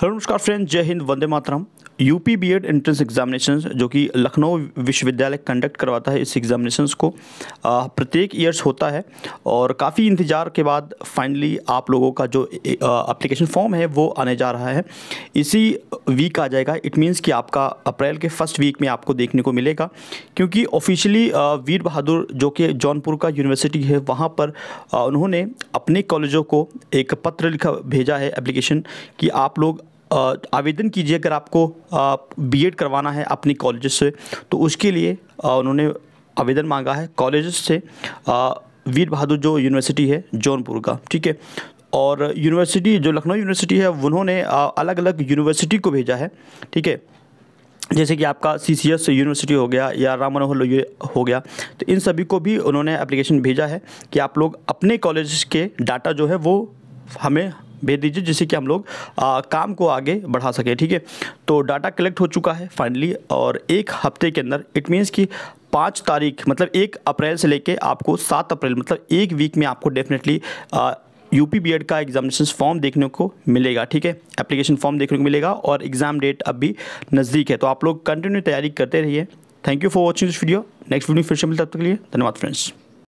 hello नमस्कार friend जय हिंद वंदे मातरम यूपी बीएड एंट्रेंस एग्जामिनेशन जो कि लखनऊ विश्वविद्यालय कंडक्ट करवाता है इस एग्जामिनेशंस को प्रत्येक ईयर्स होता है और काफ़ी इंतज़ार के बाद फाइनली आप लोगों का जो एप्लीकेशन फॉर्म है वो आने जा रहा है इसी वीक आ जाएगा इट मींस कि आपका अप्रैल के फर्स्ट वीक में आपको देखने को मिलेगा क्योंकि ऑफिशियली वीर बहादुर जो कि जौनपुर का यूनिवर्सिटी है वहाँ पर उन्होंने अपने कॉलेजों को एक पत्र लिखा भेजा है एप्लीकेशन कि आप लोग आवेदन कीजिए अगर आपको बीएड करवाना है अपनी कॉलेज से तो उसके लिए उन्होंने आवेदन मांगा है कॉलेज से वीर बहादुर जो यूनिवर्सिटी है जौनपुर का ठीक है और यूनिवर्सिटी जो लखनऊ यूनिवर्सिटी है उन्होंने अलग अलग यूनिवर्सिटी को भेजा है ठीक है जैसे कि आपका सी सी एस यूनिवर्सिटी हो गया या राम मनोहर हो गया तो इन सभी को भी उन्होंने एप्लीकेशन भेजा है कि आप लोग अपने कॉलेज के डाटा जो है वो हमें भेज दीजिए जिससे कि हम लोग आ, काम को आगे बढ़ा सकें ठीक है तो डाटा कलेक्ट हो चुका है फाइनली और एक हफ्ते के अंदर इट मीन्स कि पाँच तारीख मतलब एक अप्रैल से लेके आपको सात अप्रैल मतलब एक वीक में आपको डेफिनेटली यू पी बी का एग्जामिनेशन फॉर्म देखने को मिलेगा ठीक है एप्लीकेशन फॉर्म देखने को मिलेगा और एग्ज़ाम डेट अब भी नज़दीक है तो आप लोग कंटिन्यू तैयारी करते रहिए thank you for watching this video next video फिर से मिलता तब तक के लिए धन्यवाद फ्रेंड्स